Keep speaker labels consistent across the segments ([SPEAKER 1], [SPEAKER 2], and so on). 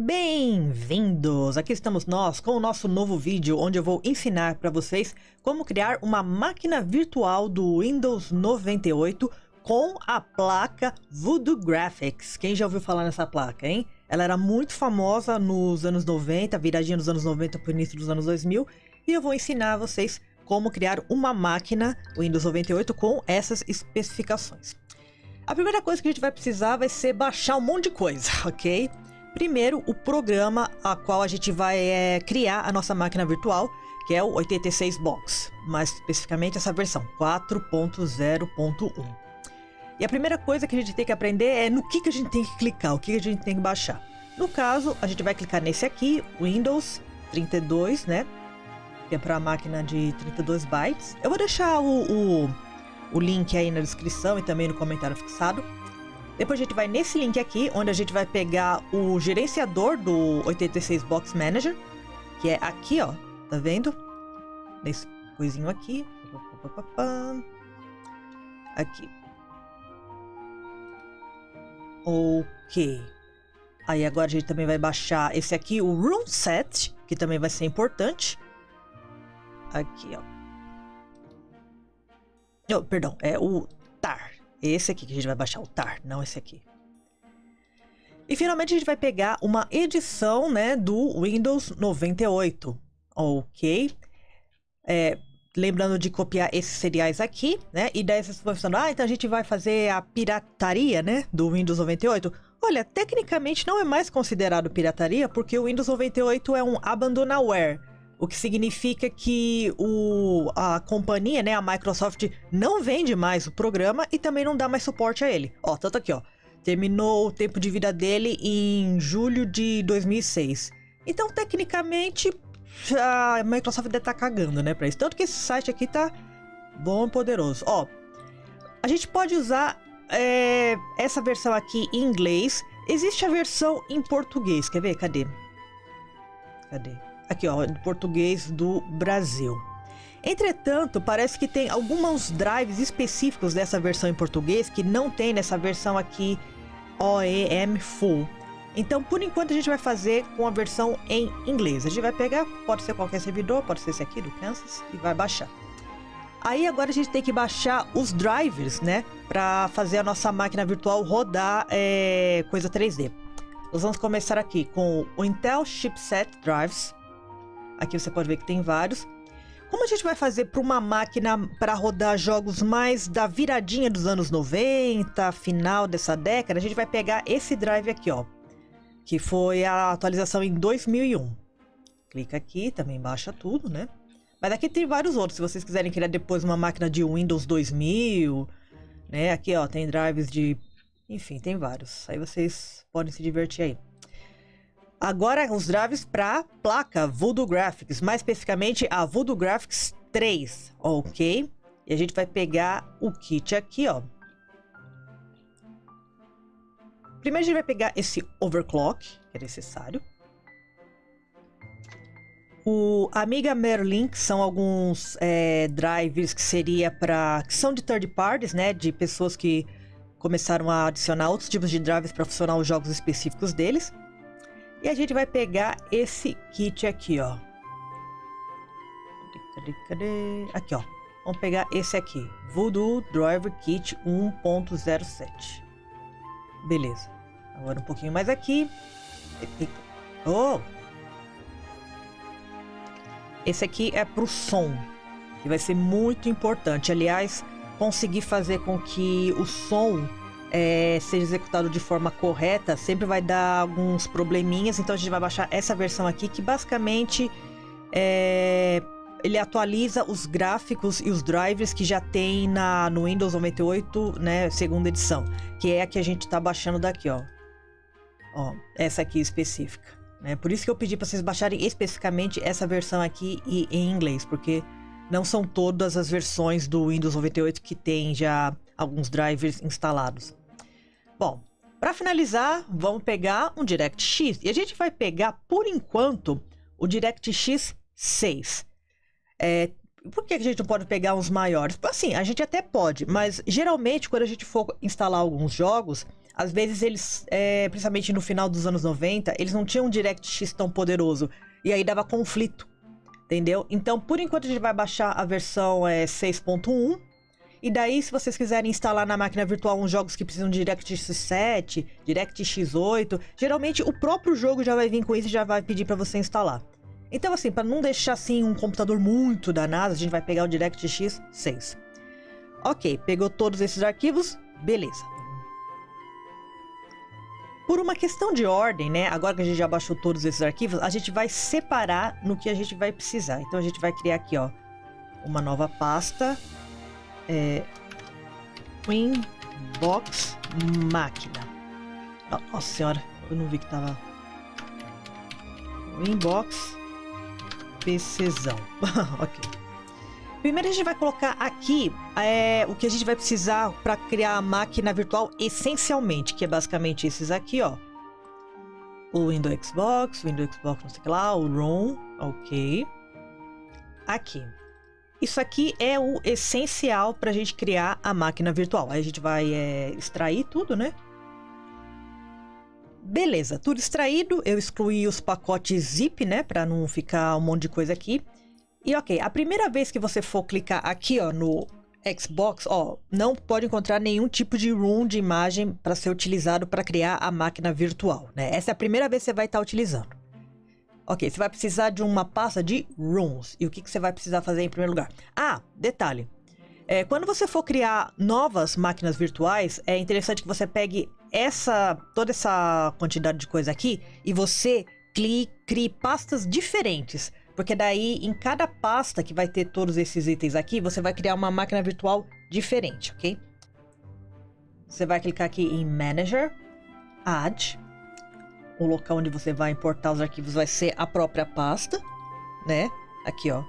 [SPEAKER 1] Bem-vindos! Aqui estamos nós com o nosso novo vídeo onde eu vou ensinar para vocês como criar uma máquina virtual do Windows 98 com a placa Voodoo Graphics. Quem já ouviu falar nessa placa, hein? Ela era muito famosa nos anos 90, viradinha dos anos 90 para o início dos anos 2000 e eu vou ensinar a vocês como criar uma máquina Windows 98 com essas especificações. A primeira coisa que a gente vai precisar vai ser baixar um monte de coisa, ok? Ok? Primeiro, o programa a qual a gente vai é, criar a nossa máquina virtual, que é o 86 Box, mais especificamente essa versão 4.0.1. E a primeira coisa que a gente tem que aprender é no que, que a gente tem que clicar, o que, que a gente tem que baixar. No caso, a gente vai clicar nesse aqui, Windows 32, né? Que é para a máquina de 32 bytes. Eu vou deixar o, o, o link aí na descrição e também no comentário fixado. Depois a gente vai nesse link aqui, onde a gente vai pegar o gerenciador do 86 Box Manager, que é aqui, ó. Tá vendo? Nesse coisinho aqui. Aqui. Ok. Aí agora a gente também vai baixar esse aqui, o Room Set, que também vai ser importante. Aqui, ó. Oh, perdão, é o esse aqui que a gente vai baixar o tar, não esse aqui. E finalmente a gente vai pegar uma edição né, do Windows 98. Ok. É, lembrando de copiar esses seriais aqui, né? E daí vocês estão ah, então a gente vai fazer a pirataria, né? Do Windows 98. Olha, tecnicamente não é mais considerado pirataria porque o Windows 98 é um abandonware. O que significa que o, a companhia, né, a Microsoft, não vende mais o programa e também não dá mais suporte a ele. Ó, tanto aqui, ó. Terminou o tempo de vida dele em julho de 2006. Então, tecnicamente, a Microsoft deve estar tá cagando, né, pra isso. Tanto que esse site aqui tá bom e poderoso. Ó, a gente pode usar é, essa versão aqui em inglês. Existe a versão em português. Quer ver? Cadê? Cadê? Aqui, ó, em português do Brasil. Entretanto, parece que tem alguns drives específicos dessa versão em português que não tem nessa versão aqui OEM Full. Então, por enquanto, a gente vai fazer com a versão em inglês. A gente vai pegar, pode ser qualquer servidor, pode ser esse aqui do Kansas, e vai baixar. Aí agora a gente tem que baixar os drivers, né? Para fazer a nossa máquina virtual rodar é, coisa 3D. Nós vamos começar aqui com o Intel Chipset Drives. Aqui você pode ver que tem vários. Como a gente vai fazer para uma máquina para rodar jogos mais da viradinha dos anos 90, final dessa década, a gente vai pegar esse drive aqui, ó, que foi a atualização em 2001. Clica aqui, também baixa tudo, né? Mas aqui tem vários outros, se vocês quiserem criar depois uma máquina de Windows 2000, né? Aqui, ó, tem drives de... Enfim, tem vários. Aí vocês podem se divertir aí. Agora os drives para placa Voodoo Graphics, mais especificamente a Voodoo Graphics 3, ok? E a gente vai pegar o kit aqui, ó. Primeiro a gente vai pegar esse overclock, que é necessário. O Amiga Merlin, que são alguns é, drivers que seria para que são de third parties, né, de pessoas que começaram a adicionar outros tipos de drivers para funcionar os jogos específicos deles. E a gente vai pegar esse kit aqui, ó. Aqui, ó. Vamos pegar esse aqui. Voodoo Driver Kit 1.07. Beleza. Agora um pouquinho mais aqui. Oh! Esse aqui é pro som, que vai ser muito importante. Aliás, conseguir fazer com que o som é, seja executado de forma correta, sempre vai dar alguns probleminhas. Então a gente vai baixar essa versão aqui que basicamente é, ele atualiza os gráficos e os drivers que já tem na, no Windows 98, né, segunda edição, que é a que a gente está baixando daqui, ó. Ó, essa aqui específica. Né? Por isso que eu pedi para vocês baixarem especificamente essa versão aqui e, em inglês, porque não são todas as versões do Windows 98 que tem já alguns drivers instalados. Bom, para finalizar, vamos pegar um DirectX e a gente vai pegar, por enquanto, o DirectX 6. É, por que a gente não pode pegar uns maiores? Assim, a gente até pode, mas geralmente quando a gente for instalar alguns jogos, às vezes eles, é, principalmente no final dos anos 90, eles não tinham um DirectX tão poderoso e aí dava conflito, entendeu? Então, por enquanto a gente vai baixar a versão é, 6.1 e daí, se vocês quiserem instalar na máquina virtual uns jogos que precisam de DirectX 7, DirectX 8, geralmente o próprio jogo já vai vir com isso e já vai pedir para você instalar. Então, assim, para não deixar assim um computador muito danado, a gente vai pegar o DirectX 6. Ok, pegou todos esses arquivos, beleza. Por uma questão de ordem, né? Agora que a gente já baixou todos esses arquivos, a gente vai separar no que a gente vai precisar. Então a gente vai criar aqui, ó, uma nova pasta é, Queen Box Máquina. Nossa senhora, eu não vi que tava. Queen Box PCzão. ok. Primeiro a gente vai colocar aqui é, o que a gente vai precisar para criar a máquina virtual essencialmente, que é basicamente esses aqui, ó. O Windows Xbox, o Windows Xbox não sei o que lá, o ROM, ok. Aqui. Isso aqui é o essencial para a gente criar a máquina virtual. Aí a gente vai é, extrair tudo, né? Beleza, tudo extraído. Eu excluí os pacotes zip, né? Para não ficar um monte de coisa aqui. E ok, a primeira vez que você for clicar aqui, ó, no Xbox, ó, não pode encontrar nenhum tipo de room de imagem para ser utilizado para criar a máquina virtual, né? Essa é a primeira vez que você vai estar tá utilizando. Ok, você vai precisar de uma pasta de rooms. E o que, que você vai precisar fazer em primeiro lugar? Ah, detalhe. É, quando você for criar novas máquinas virtuais, é interessante que você pegue essa toda essa quantidade de coisa aqui e você crie pastas diferentes. Porque daí, em cada pasta que vai ter todos esses itens aqui, você vai criar uma máquina virtual diferente, ok? Você vai clicar aqui em Manager, Add, o local onde você vai importar os arquivos vai ser a própria pasta, né? Aqui, ó.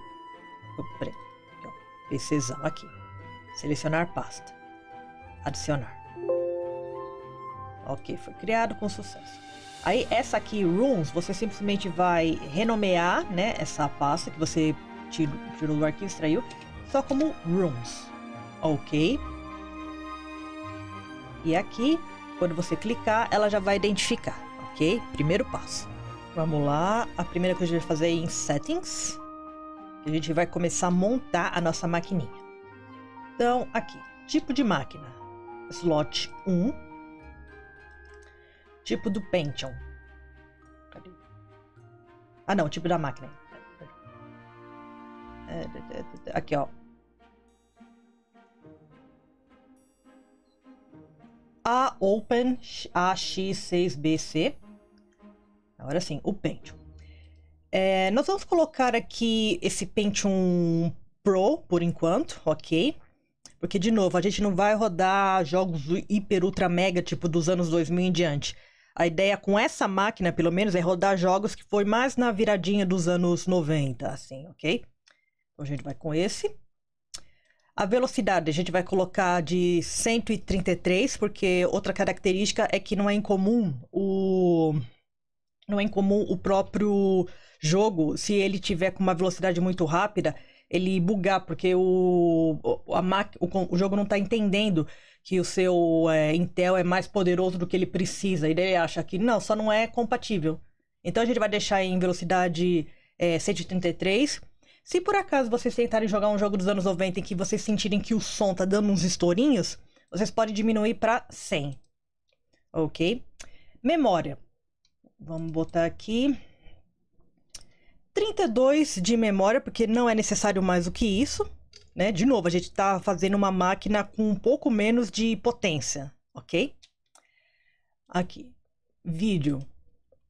[SPEAKER 1] Peraí. Aqui, PCzão aqui. Selecionar pasta. Adicionar. Ok, foi criado com sucesso. Aí essa aqui, Rooms, você simplesmente vai renomear, né? Essa pasta que você tirou, tirou do arquivo, extraiu. Só como Rooms. Ok. E aqui, quando você clicar, ela já vai identificar. Ok, primeiro passo. Vamos lá. A primeira coisa que a gente vai fazer é em settings. A gente vai começar a montar a nossa maquininha. Então, aqui. Tipo de máquina. Slot 1. Tipo do Pentium. Cadê? Ah, não. Tipo da máquina. Aqui, ó. a Open AX6BC. Agora sim, o Pentium. É, nós vamos colocar aqui esse Pentium Pro por enquanto, ok? Porque, de novo, a gente não vai rodar jogos hiper, ultra, mega, tipo dos anos 2000 em diante. A ideia com essa máquina, pelo menos, é rodar jogos que foi mais na viradinha dos anos 90, assim, ok? Então a gente vai com esse. A velocidade a gente vai colocar de 133, porque outra característica é que não é incomum o não é incomum o próprio jogo, se ele tiver com uma velocidade muito rápida, ele bugar, porque o, a mac o, o jogo não está entendendo que o seu é, Intel é mais poderoso do que ele precisa. E ele acha que não, só não é compatível. Então a gente vai deixar em velocidade é, 133 se por acaso vocês tentarem jogar um jogo dos anos 90 em que vocês sentirem que o som tá dando uns estourinhos, vocês podem diminuir para 100. Ok? Memória. Vamos botar aqui. 32 de memória, porque não é necessário mais do que isso. Né? De novo, a gente está fazendo uma máquina com um pouco menos de potência, ok? Aqui, vídeo.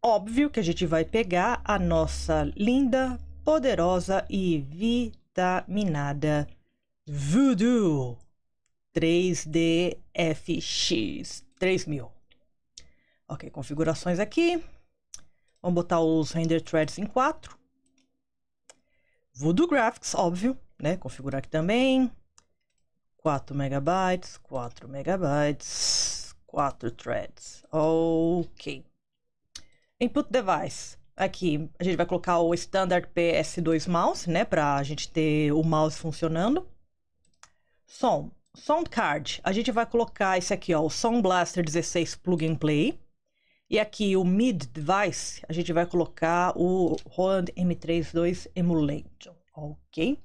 [SPEAKER 1] Óbvio que a gente vai pegar a nossa linda poderosa e vitaminada Voodoo 3DFX 3000. Ok, configurações aqui. Vamos botar os render threads em 4. Voodoo Graphics, óbvio, né? Configurar aqui também. 4 megabytes, 4 megabytes, 4 threads. Ok. Input device. Aqui a gente vai colocar o standard PS2 mouse, né? Para a gente ter o mouse funcionando. Som. Sound Card. A gente vai colocar esse aqui, ó, o Sound Blaster 16 Plug and Play. E aqui o Mid Device, a gente vai colocar o Roland M32 Emulator, ok?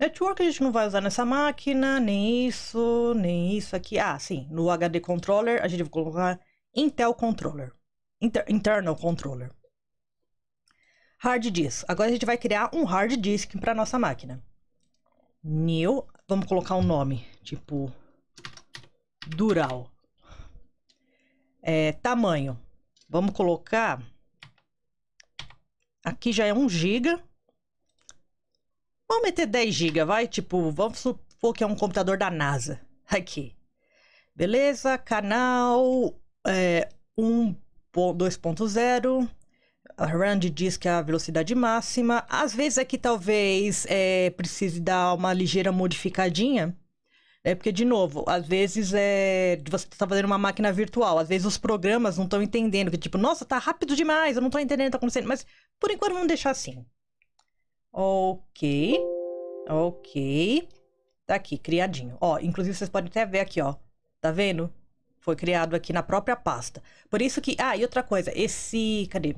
[SPEAKER 1] Network a gente não vai usar nessa máquina, nem isso, nem isso aqui. Ah, sim, no HD Controller a gente vai colocar Intel Controller, Inter Internal Controller. Hard disk. Agora a gente vai criar um hard disk para nossa máquina. New, vamos colocar um nome, tipo Dural. É, tamanho. Vamos colocar aqui já é 1 GB. Vamos meter 10 GB, vai? Tipo, vamos supor que é um computador da NASA. Aqui. Beleza, canal é, 1.2.0 Rand diz que é a velocidade máxima. Às vezes aqui é talvez é, precise dar uma ligeira modificadinha. É porque, de novo, às vezes é, você está fazendo uma máquina virtual, às vezes os programas não estão entendendo, que tipo, nossa, tá rápido demais, eu não estou entendendo o que está acontecendo, mas por enquanto vamos deixar assim. Ok, ok, tá aqui, criadinho. Ó, inclusive vocês podem até ver aqui, ó, tá vendo? Foi criado aqui na própria pasta. Por isso que, ah, e outra coisa, esse, cadê?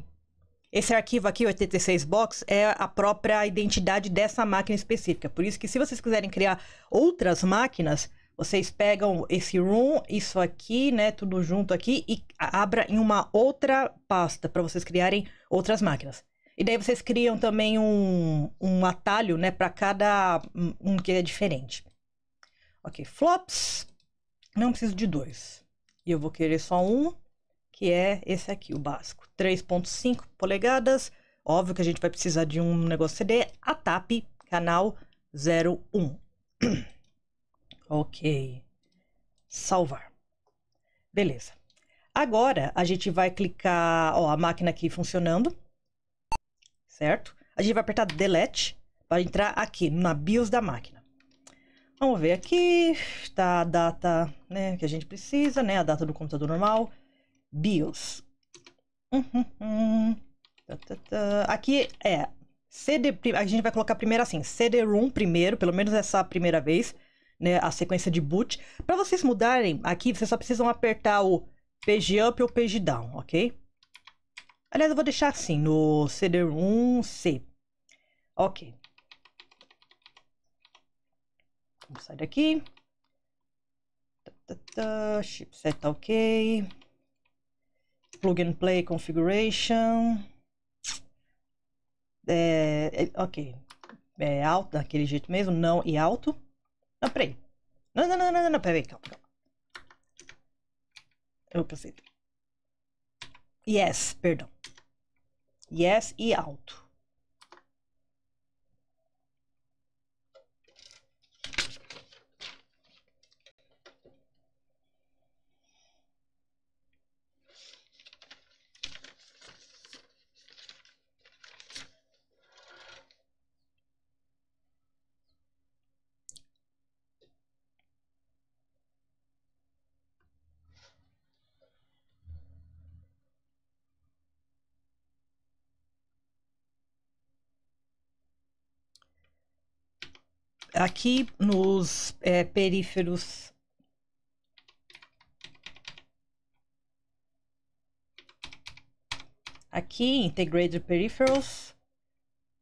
[SPEAKER 1] Esse arquivo aqui, 86 box, é a própria identidade dessa máquina específica. Por isso que se vocês quiserem criar outras máquinas, vocês pegam esse room, isso aqui, né, tudo junto aqui e abra em uma outra pasta para vocês criarem outras máquinas. E daí vocês criam também um, um atalho, né, para cada um que é diferente. Ok, flops. Não preciso de dois. E eu vou querer só um que é esse aqui, o básico. 3.5 polegadas, óbvio que a gente vai precisar de um negócio CD, a TAP, canal 01. ok. Salvar. Beleza. Agora, a gente vai clicar, ó, a máquina aqui funcionando, certo? A gente vai apertar Delete para entrar aqui na BIOS da máquina. Vamos ver aqui, tá a data, né, que a gente precisa, né, a data do computador normal, BIOS. Tá, tá, tá. Aqui é CD, a gente vai colocar primeiro assim, CD-ROM primeiro, pelo menos essa primeira vez, né, a sequência de boot. Para vocês mudarem aqui, vocês só precisam apertar o page up ou page down, ok? Aliás, eu vou deixar assim, no CD-ROM C. Ok. Vamos sair daqui. Chipset ok plug and play configuration. É, é, ok. É alto, daquele jeito mesmo, não e alto. Não, peraí. Não, não, não, não, não, não peraí, calma, calma. Eu passei. Yes, perdão. Yes e alto. aqui nos é, períferos aqui integrated peripherals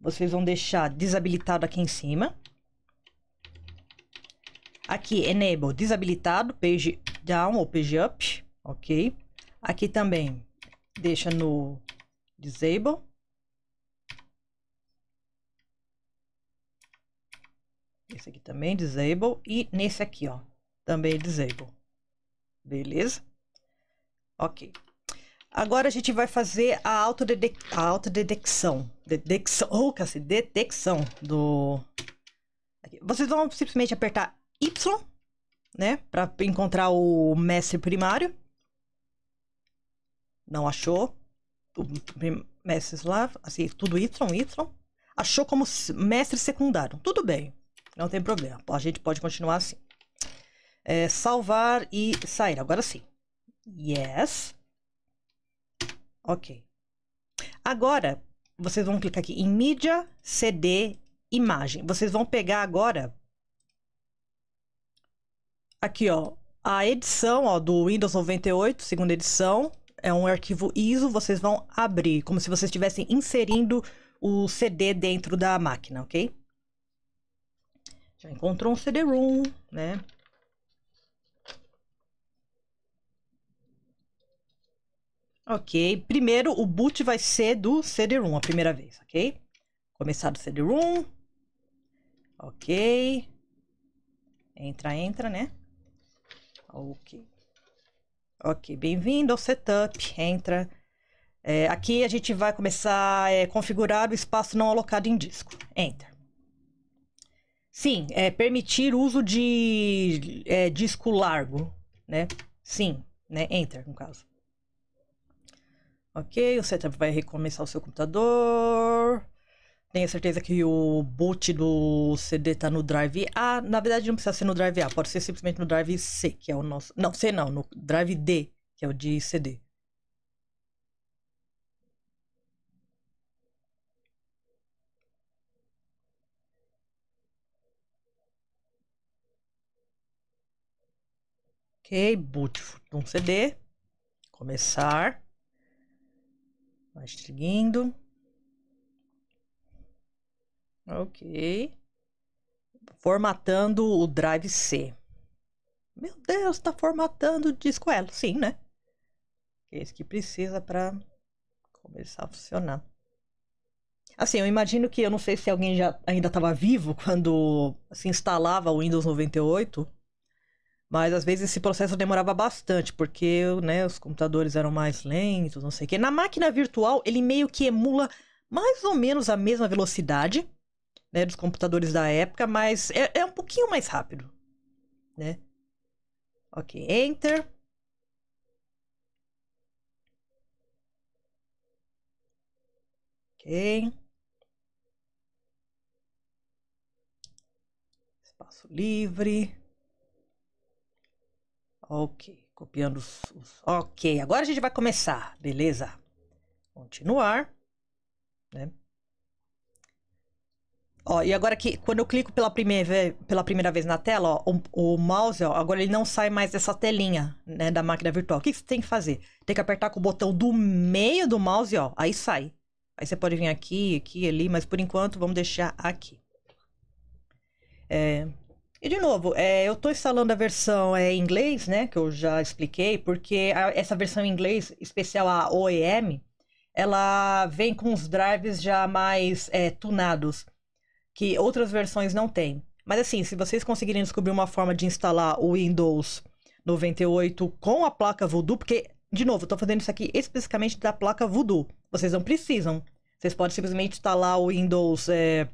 [SPEAKER 1] vocês vão deixar desabilitado aqui em cima aqui enable desabilitado page down ou page up ok aqui também deixa no disable Esse aqui também disable. E nesse aqui, ó, também disable. Beleza? Ok. Agora a gente vai fazer a autodetecção. Autodetecção. Detecção. Oh, cacete, detecção do. Vocês vão simplesmente apertar Y, né? Pra encontrar o mestre primário. Não achou. O mestre lá, assim, tudo Y, Y. Achou como mestre secundário. Tudo bem. Não tem problema. A gente pode continuar assim. É, salvar e sair. Agora sim. Yes. Ok. Agora, vocês vão clicar aqui em mídia, CD, imagem. Vocês vão pegar agora aqui, ó, a edição, ó, do Windows 98, segunda edição, é um arquivo ISO, vocês vão abrir como se vocês estivessem inserindo o CD dentro da máquina, OK? Já encontrou um CD-ROM, né? Ok, primeiro o boot vai ser do CD-ROM a primeira vez, ok? Começar do CD-ROM. Ok. Entra, entra, né? Ok. Ok, bem-vindo ao setup. Entra. É, aqui a gente vai começar a é, configurar o espaço não alocado em disco. Enter. Sim, é permitir uso de é, disco largo, né? Sim, né? Enter, no caso. Ok, o setup vai recomeçar o seu computador. Tenho certeza que o boot do CD está no drive A. Na verdade, não precisa ser no drive A, pode ser simplesmente no drive C, que é o nosso. Não, C não, no drive D, que é o de CD. Ok, boot um CD. Começar. Vai seguindo. Ok. Formatando o drive C. Meu Deus, está formatando o disco Elo. Sim, né? É isso que precisa para começar a funcionar. Assim, eu imagino que eu não sei se alguém já ainda estava vivo quando se instalava o Windows 98 mas às vezes esse processo demorava bastante, porque né, os computadores eram mais lentos, não sei o quê. Na máquina virtual, ele meio que emula mais ou menos a mesma velocidade né, dos computadores da época, mas é, é um pouquinho mais rápido. Né? Ok, Enter. Ok. Espaço livre. Ok, copiando os, os, Ok, agora a gente vai começar, beleza? Continuar, né? Ó, e agora que quando eu clico pela primeira, pela primeira vez na tela, ó, o, o, mouse, ó, agora ele não sai mais dessa telinha, né, da máquina virtual. O que, que você tem que fazer? Tem que apertar com o botão do meio do mouse, ó, aí sai. Aí você pode vir aqui, aqui, ali, mas por enquanto vamos deixar aqui. É, e de novo, é, eu estou instalando a versão é, em inglês, né? Que eu já expliquei, porque a, essa versão em inglês, especial a OEM, ela vem com os drives já mais é, tunados, que outras versões não têm. Mas assim, se vocês conseguirem descobrir uma forma de instalar o Windows 98 com a placa Voodoo, porque, de novo, estou fazendo isso aqui especificamente da placa Voodoo. Vocês não precisam. Vocês podem simplesmente instalar o Windows, é,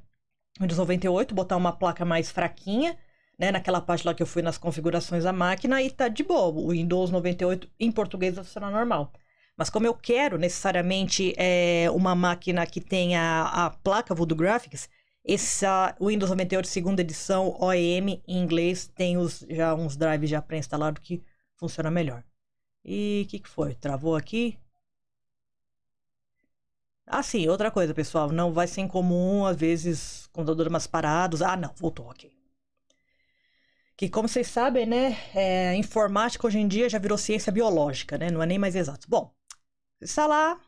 [SPEAKER 1] Windows 98, botar uma placa mais fraquinha né, naquela parte lá que eu fui nas configurações da máquina e tá de boa. O Windows 98 em português vai funcionar normal. Mas como eu quero necessariamente é, uma máquina que tenha a placa Voodoo Graphics, essa Windows 98 segunda edição OEM em inglês tem os, já uns drives já pré-instalados que funciona melhor. E o que, que foi? Travou aqui? Ah, sim, outra coisa, pessoal. Não vai ser incomum, às vezes, computador mais parados. Ah, não, voltou, ok que como vocês sabem, né, é, informática hoje em dia já virou ciência biológica, né, não é nem mais exato. Bom, você está lá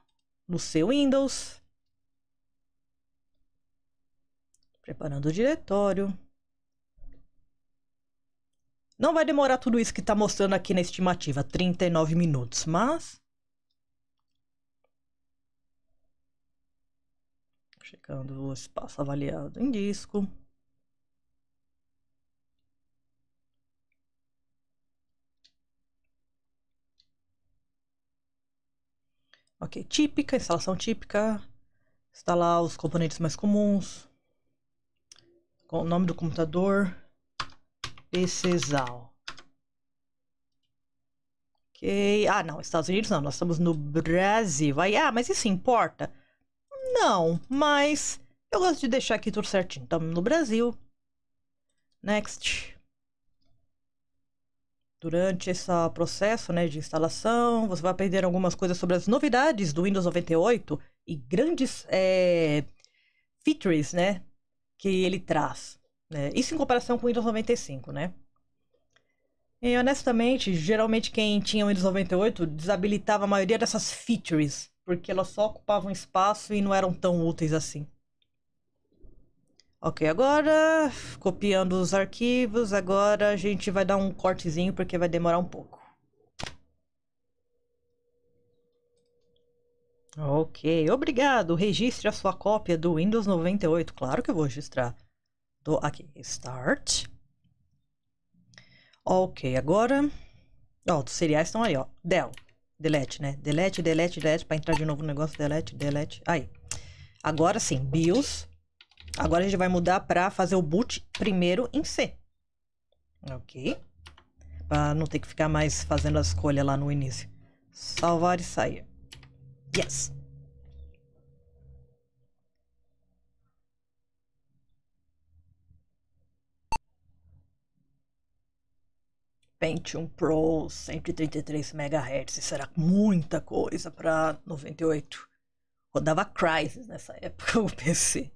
[SPEAKER 1] no seu Windows, preparando o diretório. Não vai demorar tudo isso que está mostrando aqui na estimativa, 39 minutos, mas... Checando o espaço avaliado em disco. Ok, típica, instalação típica. Instalar os componentes mais comuns. Com o nome do computador. PCSAL. Ok. Ah, não, Estados Unidos não, nós estamos no Brasil. Vai, ah, mas isso importa? Não, mas eu gosto de deixar aqui tudo certinho. Estamos no Brasil. Next. Durante esse processo né, de instalação, você vai aprender algumas coisas sobre as novidades do Windows 98 e grandes é, features né, que ele traz. Né? Isso em comparação com o Windows 95, né? E honestamente, geralmente quem tinha o Windows 98 desabilitava a maioria dessas features, porque elas só ocupavam espaço e não eram tão úteis assim. Ok, agora copiando os arquivos, agora a gente vai dar um cortezinho porque vai demorar um pouco. Ok, obrigado. Registre a sua cópia do Windows 98. Claro que eu vou registrar. Do, aqui, Start. Ok, agora... Ó, os seriais estão aí, ó. Del. Delete, né? Delete, delete, delete. Pra entrar de novo no negócio, delete, delete. Aí. Agora sim, BIOS. Agora a gente vai mudar para fazer o boot primeiro em C. Ok? Para não ter que ficar mais fazendo a escolha lá no início. Salvar e sair. Yes. Pentium Pro 133 MHz, Será muita coisa para 98. Rodava Crysis nessa época o PC.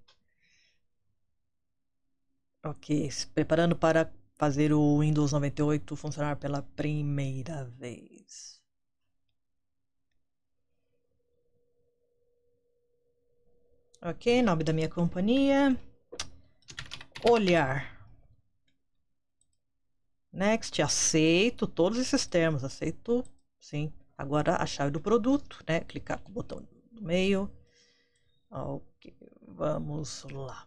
[SPEAKER 1] Ok, se preparando para fazer o Windows 98 funcionar pela primeira vez. Ok, nome da minha companhia. Olhar. Next, aceito todos esses termos, aceito sim. Agora a chave do produto, né? Clicar com o botão no meio. Ok, vamos lá.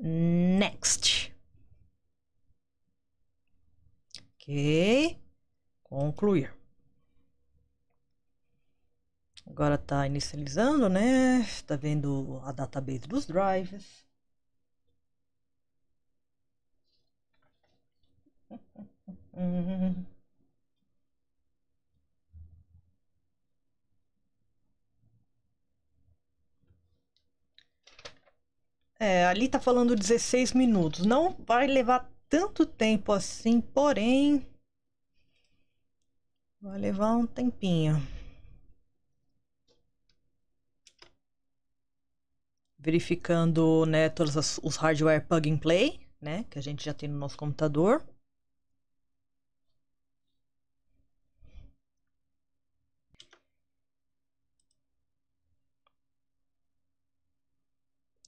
[SPEAKER 1] Next. Ok. Concluir. Agora está inicializando, né? Está vendo a database dos drives. É, ali tá falando 16 minutos. Não vai levar tanto tempo assim, porém. Vai levar um tempinho. Verificando né, todos os hardware plug and play, né? Que a gente já tem no nosso computador.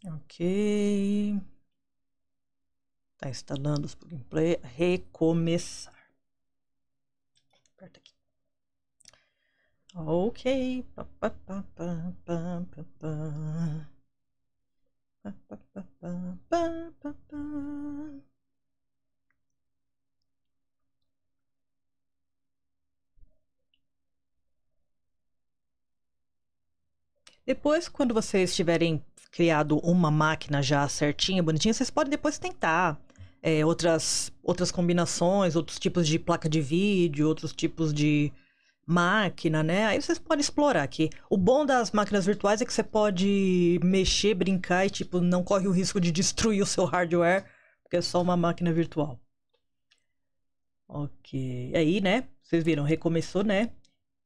[SPEAKER 1] Ok. Tá instalando os plugins player. Recomeçar. Aperta aqui. Ok. Pa, pa, pa, pa, pa, pa, pa. Pa, pa, pa, pa, pa, pa, pa. Depois, quando vocês estiverem criado uma máquina já certinha, bonitinha, vocês podem depois tentar é, outras, outras combinações, outros tipos de placa de vídeo, outros tipos de máquina, né? Aí vocês podem explorar aqui. O bom das máquinas virtuais é que você pode mexer, brincar e, tipo, não corre o risco de destruir o seu hardware, porque é só uma máquina virtual. Ok. Aí, né? Vocês viram, recomeçou, né?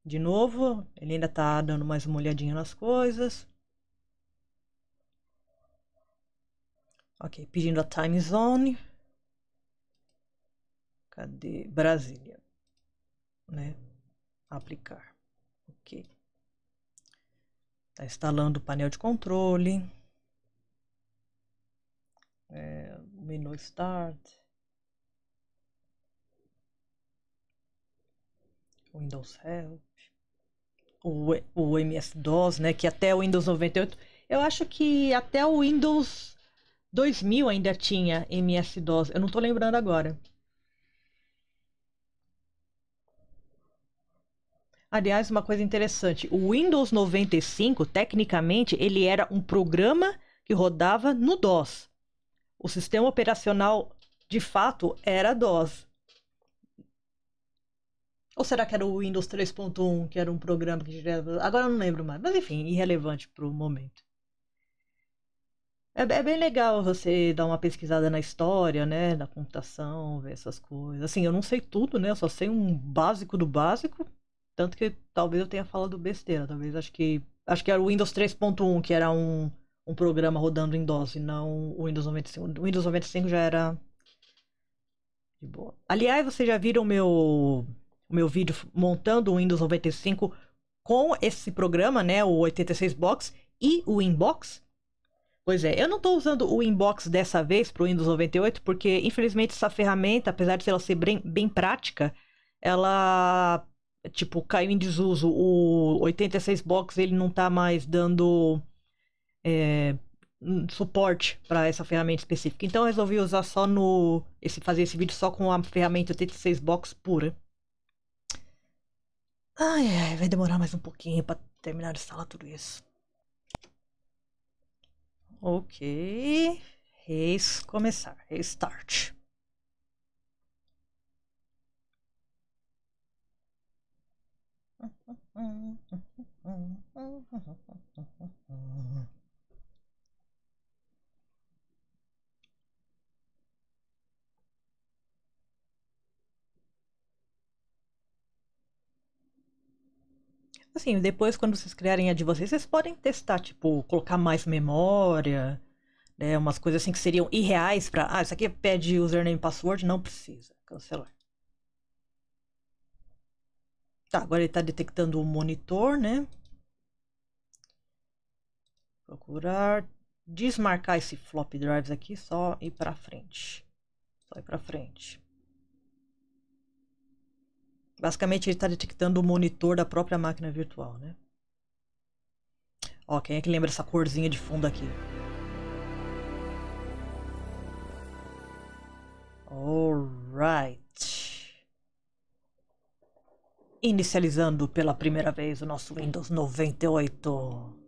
[SPEAKER 1] De novo, ele ainda tá dando mais uma olhadinha nas coisas. Ok, pedindo a time zone. Cadê? Brasília. Né? Aplicar. Ok. Está instalando o painel de controle. É, menu Start. Windows Help. O, o MS-DOS, né? Que até o Windows 98... Eu acho que até o Windows 2000 ainda tinha MS DOS, eu não estou lembrando agora. Aliás, uma coisa interessante, o Windows 95, tecnicamente, ele era um programa que rodava no DOS. O sistema operacional, de fato, era DOS. Ou será que era o Windows 3.1, que era um programa que... Agora eu não lembro mais, mas enfim, irrelevante para o momento. É, é, bem legal você dar uma pesquisada na história, né? da computação, ver essas coisas. Assim, eu não sei tudo, né? Eu só sei um básico do básico. Tanto que talvez eu tenha falado besteira. Talvez acho que. Acho que era o Windows 3.1, que era um, um programa rodando em DOS, e não o Windows 95. O Windows 95 já era. De boa. Aliás, vocês já viram o meu, meu vídeo montando o Windows 95 com esse programa, né? O 86 Box e o Inbox? Pois é, eu não estou usando o inbox dessa vez para o Windows 98, porque infelizmente essa ferramenta, apesar de ela ser bem, bem prática, ela tipo caiu em desuso. O 86 box ele não está mais dando é, suporte para essa ferramenta específica. Então eu resolvi usar só no esse fazer esse vídeo só com a ferramenta 86 box pura. Ai, ai, vai demorar mais um pouquinho para terminar de instalar tudo isso. Ok. Res começar. Restart. Assim, depois quando vocês criarem a de vocês, vocês podem testar, tipo, colocar mais memória, né? Umas coisas assim que seriam irreais para, ah, isso aqui é pede username e password, não precisa, cancelar. Tá, agora ele está detectando o monitor, né? Procurar desmarcar esse flop drives aqui só ir para frente. Só ir para frente. Basicamente, ele está detectando o monitor da própria máquina virtual, né? Ó, quem é que lembra essa corzinha de fundo aqui? Alright. Inicializando pela primeira vez o nosso Windows 98.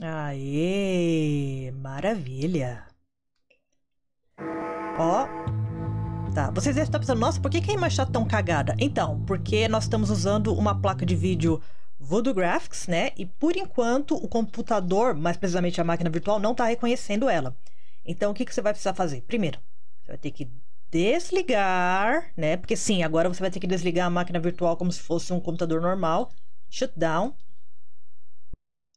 [SPEAKER 1] Aê, maravilha. Ó. Tá. Vocês devem estar pensando, nossa, por que, que a imagem está tão cagada? Então, porque nós estamos usando uma placa de vídeo Voodoo Graphics, né? E por enquanto o computador, mais precisamente a máquina virtual, não está reconhecendo ela. Então, o que, que você vai precisar fazer? Primeiro, você vai ter que desligar, né? Porque sim, agora você vai ter que desligar a máquina virtual como se fosse um computador normal. Shutdown.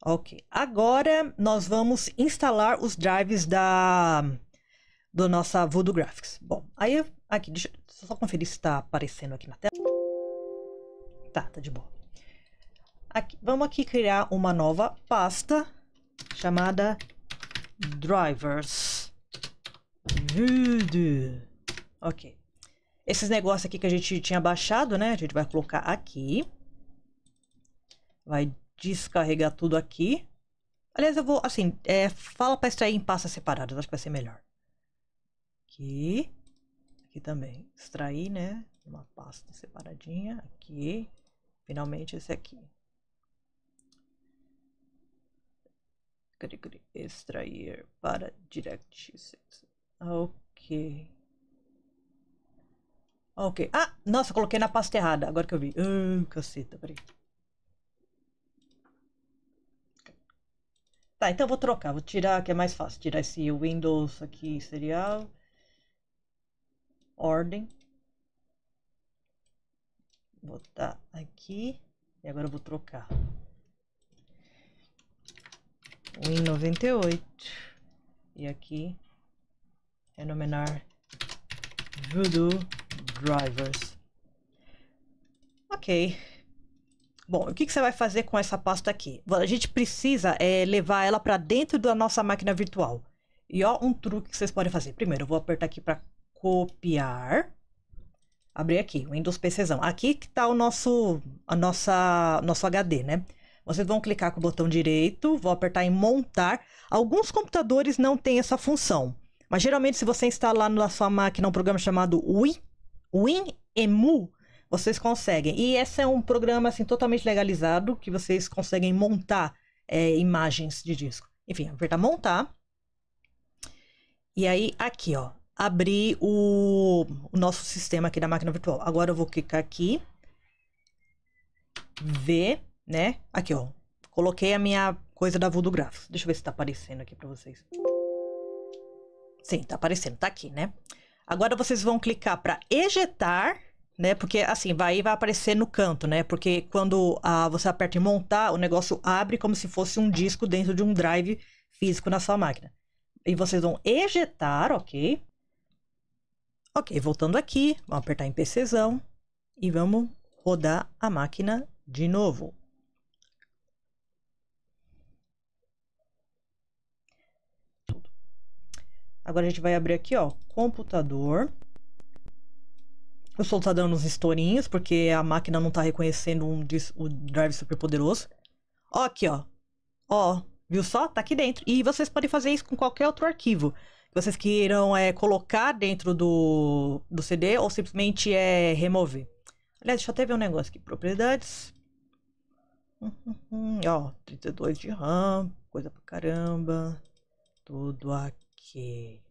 [SPEAKER 1] Ok. Agora nós vamos instalar os drives da do nossa Voodoo Graphics. Bom, aí eu, aqui, deixa eu só conferir se está aparecendo aqui na tela. Tá, tá de boa. Aqui, vamos aqui criar uma nova pasta chamada Drivers Voodoo. Ok. Esses negócios aqui que a gente tinha baixado, né? A gente vai colocar aqui. Vai descarregar tudo aqui. Aliás, eu vou, assim, é, fala para extrair em pastas separadas, acho que vai ser melhor aqui, aqui também, extrair, né, uma pasta separadinha, aqui, finalmente esse aqui. Extrair para DirectX. Ok. Ok. Ah, nossa, coloquei na pasta errada, agora que eu vi. Uh, caceta, peraí. Tá, então eu vou trocar, vou tirar, que é mais fácil, tirar esse Windows aqui, serial, ordem. Botar aqui. E agora eu vou trocar. Win98 E aqui é menor Voodoo Drivers. Ok. Bom, o que, que, você vai fazer com essa pasta aqui? A gente precisa é, levar ela para dentro da nossa máquina virtual. E ó, um truque que vocês podem fazer. Primeiro, eu vou apertar aqui para copiar. Abri aqui, Windows PCzão. Aqui que tá o nosso, a nossa, nosso HD, né? Vocês vão clicar com o botão direito, vou apertar em montar. Alguns computadores não têm essa função. Mas geralmente se você instalar na sua máquina um programa chamado Win, WinEMU, vocês conseguem. E esse é um programa assim totalmente legalizado que vocês conseguem montar é, imagens de disco. Enfim, apertar montar. E aí aqui, ó, abrir o, o nosso sistema aqui da máquina virtual. Agora eu vou clicar aqui, ver, né? Aqui, ó, coloquei a minha coisa da Voodoo Graphics. Deixa eu ver se tá aparecendo aqui para vocês. Sim, tá aparecendo, tá aqui, né? Agora vocês vão clicar para ejetar, né? Porque assim, vai vai aparecer no canto, né? Porque quando a ah, você aperta em montar, o negócio abre como se fosse um disco dentro de um drive físico na sua máquina. E vocês vão ejetar, ok? Ok, voltando aqui, vamos apertar em PCzão e vamos rodar a máquina de novo. Agora a gente vai abrir aqui, ó, computador. Eu só tá dando uns estourinhos, porque a máquina não tá reconhecendo um o drive super poderoso. Ó aqui, ó. Ó, viu só? Tá aqui dentro. E vocês podem fazer isso com qualquer outro arquivo vocês queiram é, colocar dentro do, do CD ou simplesmente é, remover. Aliás, deixa eu até ver um negócio aqui. Propriedades. Hum, hum, hum. Ó, 32 de RAM, coisa pra caramba. Tudo aqui.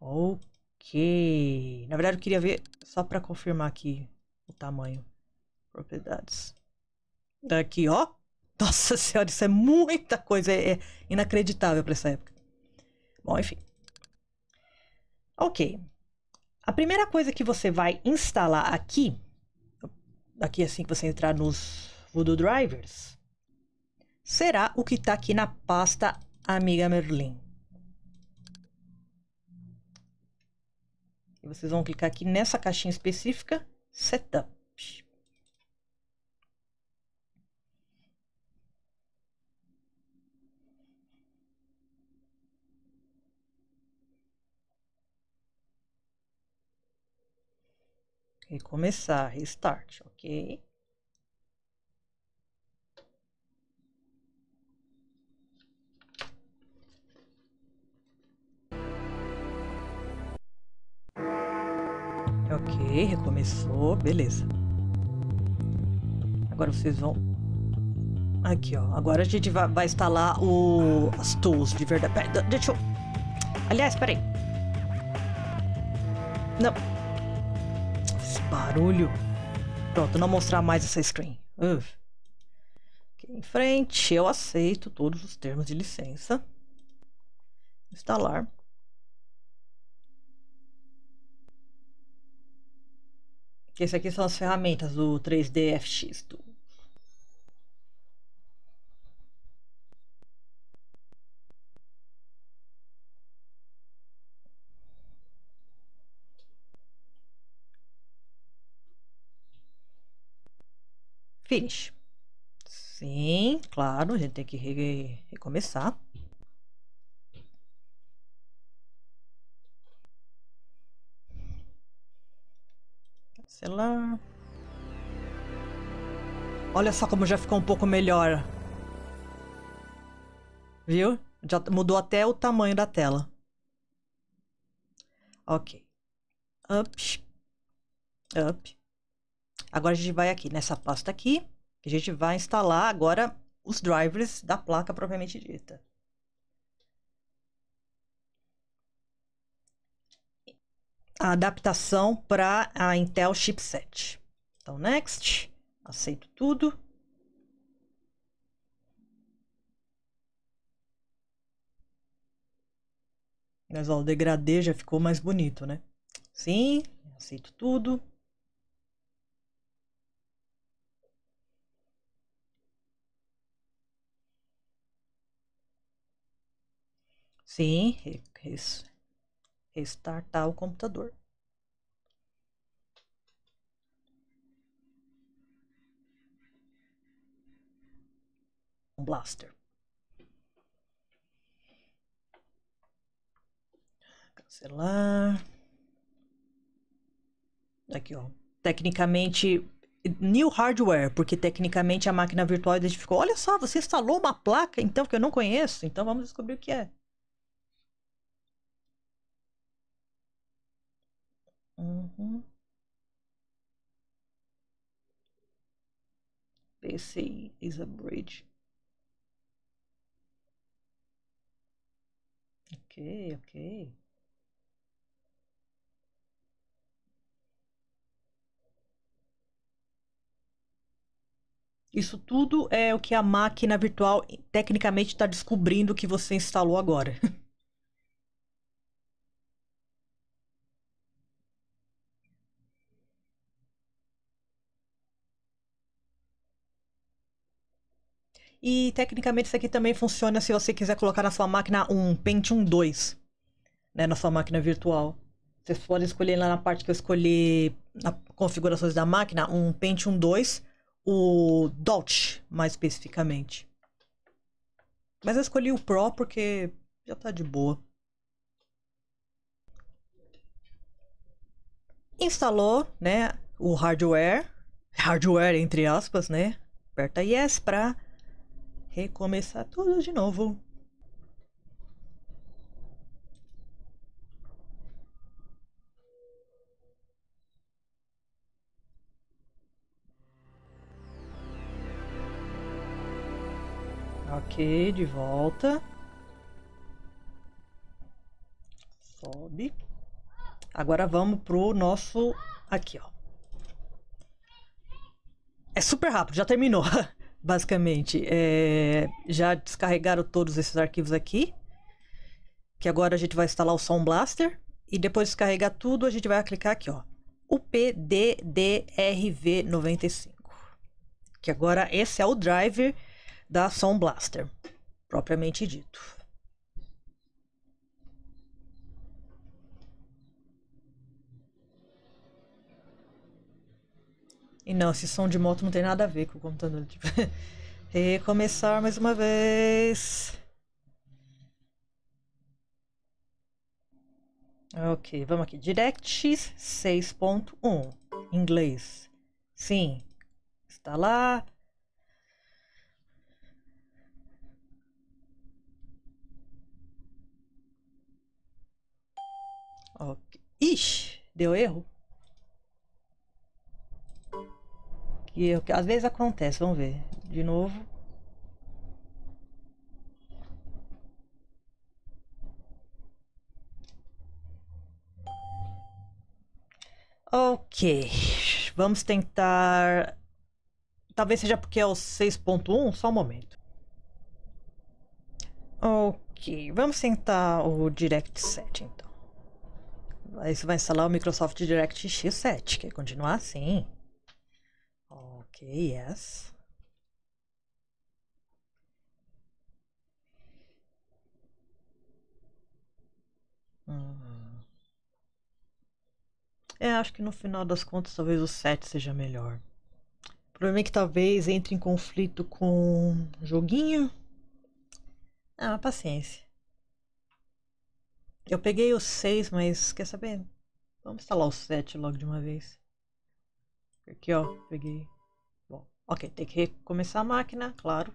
[SPEAKER 1] Ok. Na verdade, eu queria ver só pra confirmar aqui o tamanho. Propriedades. Daqui, ó. Nossa senhora, isso é muita coisa. É, é inacreditável pra essa época. Bom, enfim. Ok. A primeira coisa que você vai instalar aqui, aqui assim que você entrar nos Voodoo Drivers, será o que está aqui na pasta Amiga Merlin. E vocês vão clicar aqui nessa caixinha específica, Setup. recomeçar, restart, ok? Ok, recomeçou, beleza. Agora vocês vão... Aqui, ó. Agora a gente vai, vai instalar o... as tools de verdade. deixa eu... Aliás, peraí. Não, barulho. Pronto, não mostrar mais essa screen. Uf. Aqui em frente, eu aceito todos os termos de licença. Instalar. Esse aqui são as ferramentas do 3DFX, do Finish. Sim, claro, a gente tem que re recomeçar. Cancelar. Olha só como já ficou um pouco melhor. Viu? Já mudou até o tamanho da tela. Ok. Up. Up. Agora a gente vai aqui nessa pasta aqui, a gente vai instalar agora os drivers da placa propriamente dita. A adaptação para a Intel chipset. Então, next, aceito tudo. Mas ó, o degradê já ficou mais bonito, né? Sim, aceito tudo. Sim, res, restartar o computador. blaster. Cancelar. Aqui, ó. Tecnicamente, new hardware, porque tecnicamente a máquina virtual identificou. Olha só, você instalou uma placa, então, que eu não conheço. Então, vamos descobrir o que é. Uhum. é is a bridge. Ok, ok. Isso tudo é o que a máquina virtual tecnicamente está descobrindo que você instalou agora. E tecnicamente isso aqui também funciona se você quiser colocar na sua máquina um Pentium 2, né, na sua máquina virtual. Vocês podem escolher lá na parte que eu escolhi na configurações da máquina, um Pentium 2, o DOT mais especificamente. Mas eu escolhi o Pro porque já tá de boa. Instalou, né, o hardware, hardware entre aspas, né? Aperta yes para recomeçar tudo de novo. Ok, de volta. Sobe. Agora vamos pro nosso aqui, ó. É super rápido, já terminou. basicamente, é, já descarregaram todos esses arquivos aqui, que agora a gente vai instalar o Sound Blaster, e depois de descarregar tudo, a gente vai clicar aqui, ó, UPDDRV95, que agora esse é o driver da Sound Blaster, propriamente dito. E não, esse som de moto não tem nada a ver com o computador. Tipo, recomeçar mais uma vez. Ok, vamos aqui. DirectX 6.1. Inglês. Sim. Está lá. Ok. Ixi, deu erro. E eu, às vezes acontece, vamos ver. De novo. Ok, vamos tentar. Talvez seja porque é o 6.1, só um momento. Ok, vamos tentar o Direct 7 então. Isso vai instalar o Microsoft DirectX 7, quer continuar assim? Okay, yes. Hum. É, acho que no final das contas talvez o 7 seja melhor. O problema é que talvez entre em conflito com joguinho. Ah, paciência. Eu peguei o 6, mas quer saber? Vamos instalar o 7 logo de uma vez. Aqui, ó, peguei. Ok, tem que recomeçar a máquina, claro.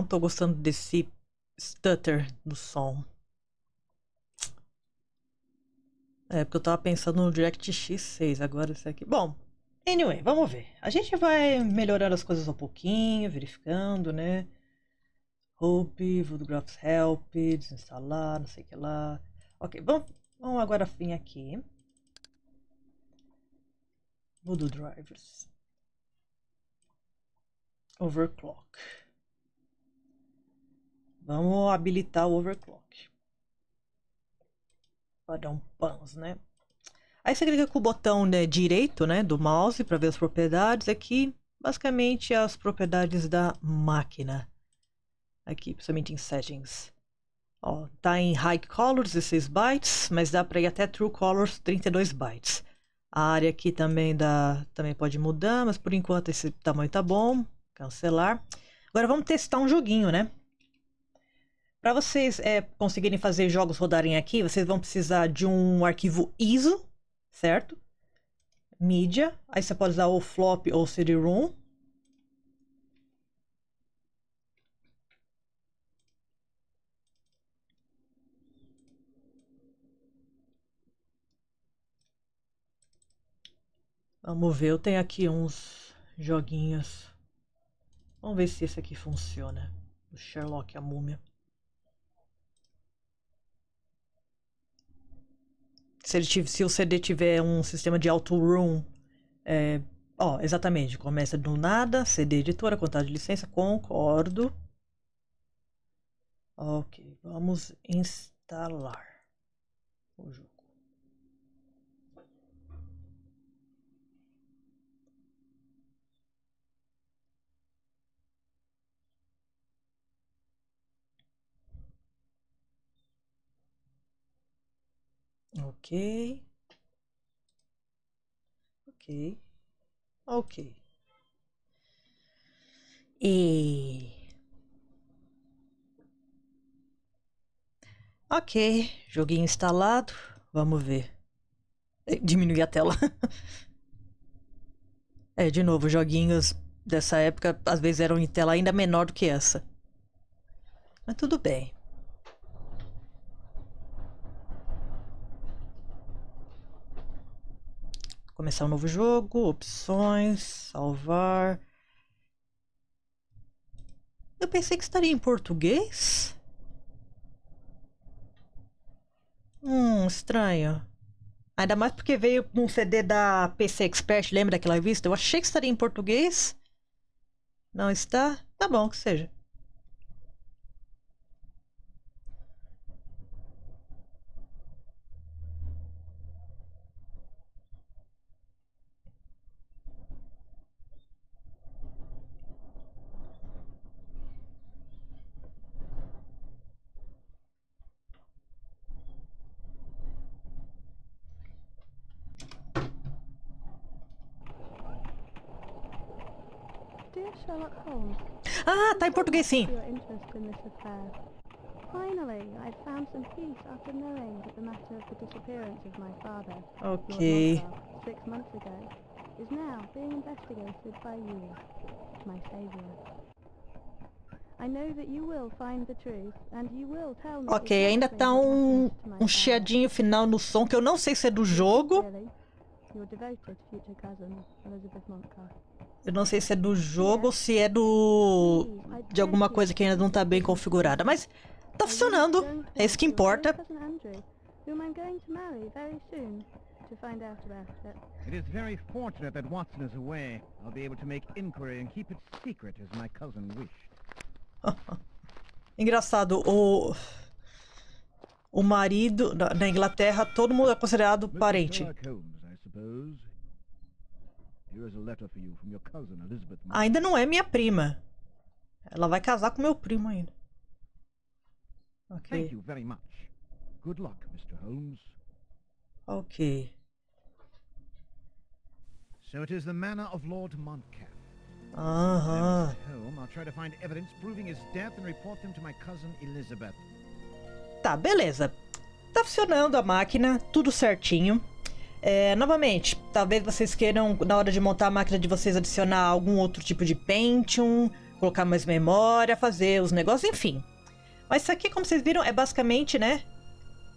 [SPEAKER 1] não tô gostando desse stutter no som. É, porque eu tava pensando no DirectX 6, agora isso aqui. Bom, anyway, vamos ver. A gente vai melhorando as coisas um pouquinho, verificando, né? Hope, Voodoographs Help, desinstalar, não sei o que lá. Ok, vamos, vamos agora vir aqui. Voodoo Drivers. Overclock. Vamos habilitar o overclock. Para dar um pans, né? Aí você clica com o botão né, direito né, do mouse para ver as propriedades aqui. Basicamente as propriedades da máquina. Aqui, principalmente em settings. Ó, tá em high color 16 bytes, mas dá para ir até true colors 32 bytes. A área aqui também dá, também pode mudar, mas por enquanto esse tamanho tá bom. Cancelar. Agora vamos testar um joguinho, né? Para vocês é, conseguirem fazer jogos rodarem aqui, vocês vão precisar de um arquivo ISO, certo? Mídia. Aí você pode usar o flop ou CD-ROM. Vamos ver, eu tenho aqui uns joguinhos. Vamos ver se esse aqui funciona. O Sherlock, a múmia. se, ele tiver, se o CD tiver um sistema de auto-room, é, ó, exatamente, começa do nada, CD editora, contato de licença, concordo. Ok, vamos instalar o jogo. Ok. Ok. Ok. E. Ok, joguinho instalado. Vamos ver. Eh, diminuir a tela. é, de novo, joguinhos dessa época às vezes eram em tela ainda menor do que essa. Mas tudo bem. Começar um novo jogo, opções, salvar. Eu pensei que estaria em português. Hum, estranho. Ainda mais porque veio num CD da PC Expert, lembra daquela revista? Eu achei que estaria em português. Não está? Tá bom, que seja. Sherlock Holmes. Ah, tá em português sim. Finally, I found some peace after knowing that the matter of the disappearance of my father, okay. Lord six months ago, is now being investigated by you, my savior. I know that you will find the truth and you will tell me ok, ainda tá um, um chiadinho final no som que eu não sei se é do jogo. Your devoted future cousin, Elizabeth Montcalm. Eu não sei se é do jogo ou se é do. Tá de alguma coisa que ainda não está bem configurada, mas tá funcionando. É isso que importa. É it is very fortunate that Watson is away. I'll be able to make inquiry and keep it secret as my cousin wished. Engraçado, o o marido na Inglaterra todo mundo é considerado parente. Holmes, I suppose. Ainda não é minha prima. Ela vai casar com meu primo ainda. Ok. Good Luck, Mr. Holmes. ok. So it is the manor of Lord Montcalm. Uh-huh. Home, I'll try to find evidence proving his death and report them to my cousin Elizabeth. Tá, beleza. Tá funcionando a máquina, tudo certinho. É, novamente, talvez vocês queiram, na hora de montar a máquina de vocês, adicionar algum outro tipo de Pentium, colocar mais memória, fazer os negócios, enfim. Mas isso aqui, como vocês viram, é basicamente, né?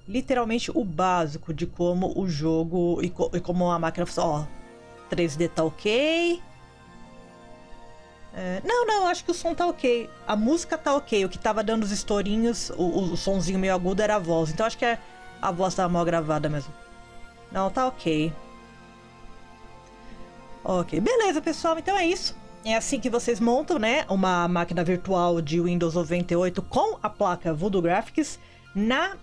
[SPEAKER 1] Literalmente o básico de como o jogo e, co e como a máquina funciona. Ó, 3D tá ok. É, não, não, acho que o som tá ok. A música tá ok. O que tava dando os estourinhos, o, o, o sonzinho meio agudo era a voz. Então acho que a, é a voz tava tá mal gravada mesmo. Não, tá ok. Ok, beleza, pessoal. Então é isso. É assim que vocês montam, né? Uma máquina virtual de Windows 98 com a placa Voodoo Graphics na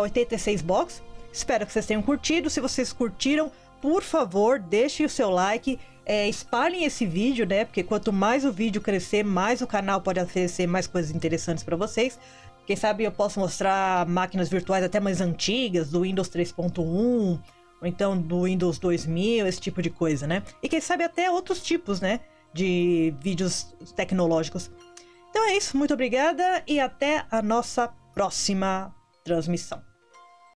[SPEAKER 1] 86 é, Box. Espero que vocês tenham curtido. Se vocês curtiram, por favor, deixem o seu like. É, espalhem esse vídeo, né? Porque quanto mais o vídeo crescer, mais o canal pode oferecer mais coisas interessantes para vocês. Quem sabe eu posso mostrar máquinas virtuais até mais antigas, do Windows 3.1, ou então do Windows 2000, esse tipo de coisa, né? E quem sabe até outros tipos, né? De vídeos tecnológicos. Então é isso, muito obrigada e até a nossa próxima transmissão.